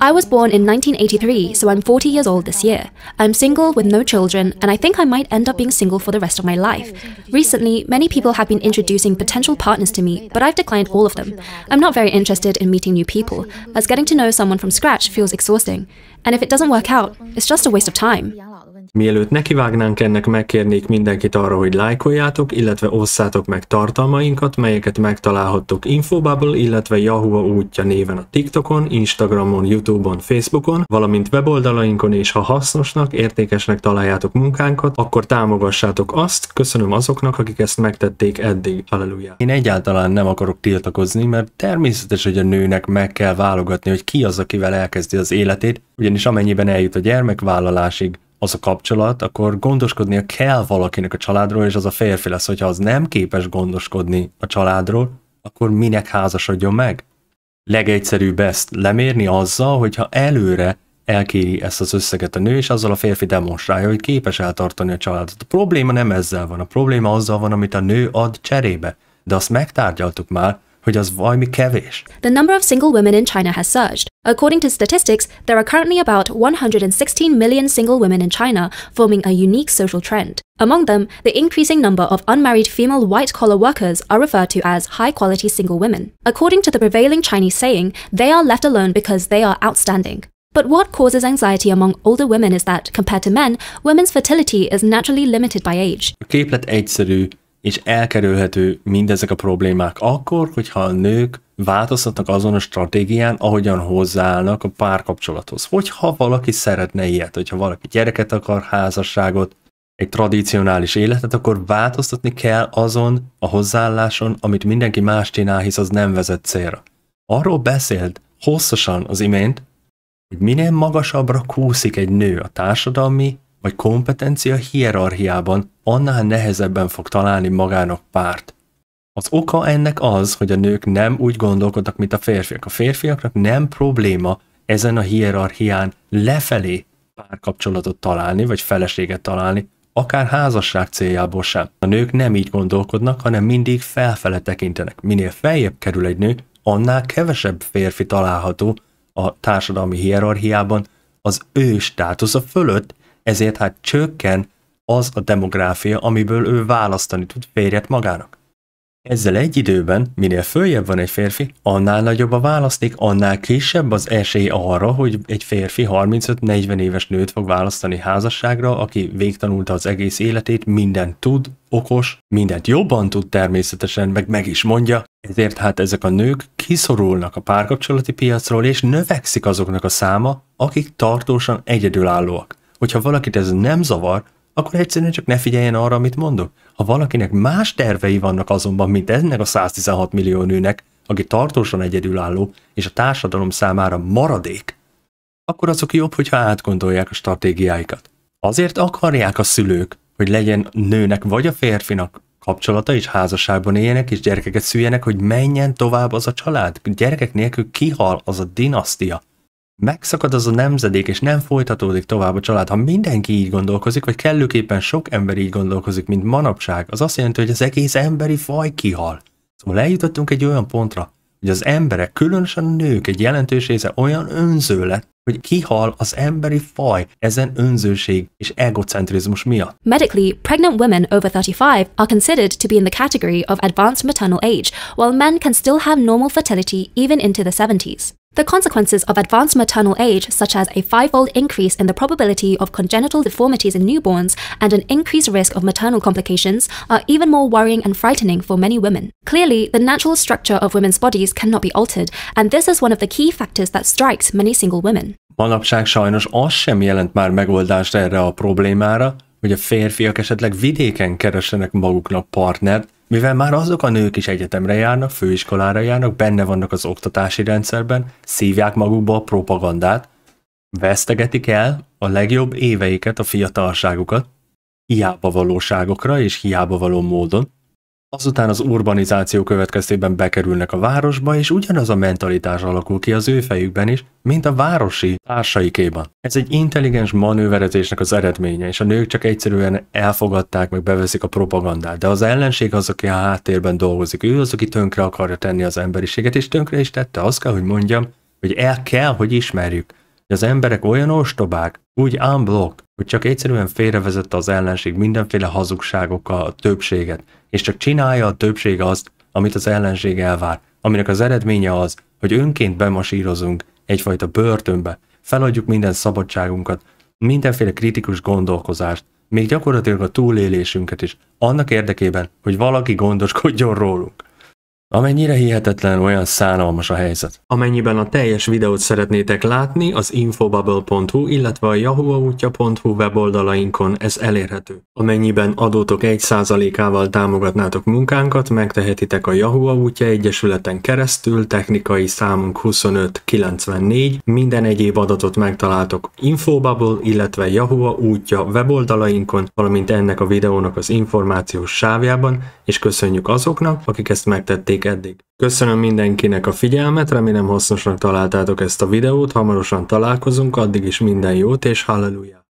I was born in 1983, so I'm 40 years old this year. I'm single with no children, and I think I might end up being single for the rest of my life. Recently, many people have been introducing potential partners to me, but I've declined all of them. I'm not very interested in meeting new people, as getting to know someone from scratch feels exhausting. And if it doesn't work out, it's just a waste of time. Mielőtt nekivágnánk ennek, megkérnék mindenkit arra, hogy lájkoljátok, illetve osszátok meg tartalmainkat, melyeket megtalálhattok Infobubble, illetve Yahoo útja néven a TikTokon, Instagramon, Youtube-on, Facebookon, valamint weboldalainkon, és ha hasznosnak, értékesnek találjátok munkánkat, akkor támogassátok azt, köszönöm azoknak, akik ezt megtették eddig. Halleluja! Én egyáltalán nem akarok tiltakozni, mert természetes, hogy a nőnek meg kell válogatni, hogy ki az, akivel elkezdi az életét, ugyanis amennyiben eljut a gyermekvállalásig, az a kapcsolat, akkor gondoskodnia kell valakinek a családról, és az a férfi lesz, hogyha az nem képes gondoskodni a családról, akkor minek házasodjon meg? Legegyszerűbb ezt lemérni azzal, hogyha előre elkéri ezt az összeget a nő, és azzal a férfi demonstrálja, hogy képes eltartani a családot. A probléma nem ezzel van, a probléma azzal van, amit a nő ad cserébe. De azt megtárgyaltuk már, hogy az valami kevés. The number of single women in China has surged. According to statistics, there are currently about 116 million single women in China, forming a unique social trend. Among them, the increasing number of unmarried female white collar workers are referred to as high quality single women. According to the prevailing Chinese saying, they are left alone because they are outstanding. But what causes anxiety among older women is that, compared to men, women's fertility is naturally limited by age. A képlet egyszerű, és elkerülhető mindezek a problémák akkor, hogyha a nők változtatnak azon a stratégián, ahogyan hozzáállnak a párkapcsolathoz. Hogyha valaki szeretne ilyet, hogyha valaki gyereket akar, házasságot, egy tradicionális életet, akkor változtatni kell azon a hozzáálláson, amit mindenki más csinál, hisz az nem vezet célra. Arról beszélt hosszasan az imént, hogy minél magasabbra kúszik egy nő a társadalmi vagy kompetencia hierarchiában annál nehezebben fog találni magának párt. Az oka ennek az, hogy a nők nem úgy gondolkodnak, mint a férfiak. A férfiaknak nem probléma ezen a hierarchián lefelé párkapcsolatot találni, vagy feleséget találni, akár házasság céljából sem. A nők nem így gondolkodnak, hanem mindig felfele tekintenek. Minél feljebb kerül egy nő, annál kevesebb férfi található a társadalmi hierarchiában az ő státusza fölött, ezért hát csökken az a demográfia, amiből ő választani tud férjet magának. Ezzel egy időben, minél följebb van egy férfi, annál nagyobb a választék, annál kisebb az esély arra, hogy egy férfi 35-40 éves nőt fog választani házasságra, aki végtanulta az egész életét, mindent tud, okos, mindent jobban tud természetesen, meg meg is mondja, ezért hát ezek a nők kiszorulnak a párkapcsolati piacról, és növekszik azoknak a száma, akik tartósan egyedülállóak hogyha valakit ez nem zavar, akkor egyszerűen csak ne figyeljen arra, amit mondok. Ha valakinek más tervei vannak azonban, mint ennek a 116 millió nőnek, aki tartósan egyedülálló és a társadalom számára maradék, akkor azok jobb, hogyha átgondolják a stratégiáikat. Azért akarják a szülők, hogy legyen nőnek vagy a férfinak kapcsolata és házasságban éljenek és gyerekeket szüljenek, hogy menjen tovább az a család. Gyerekek nélkül kihal az a dinasztia megszakad az a nemzedék, és nem folytatódik tovább a család. Ha mindenki így gondolkozik, vagy kellőképpen sok ember így gondolkozik, mint manapság, az azt jelenti, hogy az egész emberi faj kihal. Szóval eljutottunk egy olyan pontra, hogy az emberek, különösen a nők egy jelentős része olyan önző lett, hogy kihal az emberi faj ezen önzőség és egocentrizmus miatt. Medically, pregnant women over 35 are considered to be in the category of advanced maternal age, while men can still have normal fertility even into the 70s. The consequences of advanced maternal age, such as a fivefold increase in the probability of congenital deformities in newborns and an increased risk of maternal complications, are even more worrying and frightening for many women. Clearly, the natural structure of women's bodies cannot be altered, and this is one of the key factors that strikes many single women. Manapság sajnos az sem jelent már megoldást erre a problémára, hogy a férfiak esetleg vidéken keresenek maguknak partnert, Mivel már azok a nők is egyetemre járnak, főiskolára járnak, benne vannak az oktatási rendszerben, szívják magukba a propagandát, vesztegetik el a legjobb éveiket, a fiatalságukat, hiába valóságokra és hiába való módon, Azután az urbanizáció következtében bekerülnek a városba, és ugyanaz a mentalitás alakul ki az ő fejükben is, mint a városi társaikéban. Ez egy intelligens manőverezésnek az eredménye, és a nők csak egyszerűen elfogadták, meg beveszik a propagandát. De az ellenség az, aki a háttérben dolgozik, ő az, aki tönkre akarja tenni az emberiséget, és tönkre is tette, azt kell, hogy mondjam, hogy el kell, hogy ismerjük. Hogy az emberek olyan ostobák, úgy unblock, hogy csak egyszerűen félrevezette az ellenség mindenféle hazugságokkal a többséget, és csak csinálja a többség azt, amit az ellenség elvár, aminek az eredménye az, hogy önként bemasírozunk egyfajta börtönbe, feladjuk minden szabadságunkat, mindenféle kritikus gondolkozást, még gyakorlatilag a túlélésünket is, annak érdekében, hogy valaki gondoskodjon rólunk. Amennyire hihetetlen, olyan szánalmas a helyzet. Amennyiben a teljes videót szeretnétek látni, az infobubble.hu, illetve a yahooautya.hu weboldalainkon ez elérhető. Amennyiben adótok 1%-ával támogatnátok munkánkat, megtehetitek a Yahoo Autya Egyesületen keresztül, technikai számunk 2594, minden egyéb adatot megtaláltok infobubble, illetve Yahoo útja weboldalainkon, valamint ennek a videónak az információs sávjában, és köszönjük azoknak, akik ezt megtették tették eddig. Köszönöm mindenkinek a figyelmet, remélem hasznosnak találtátok ezt a videót, hamarosan találkozunk, addig is minden jót és halleluja!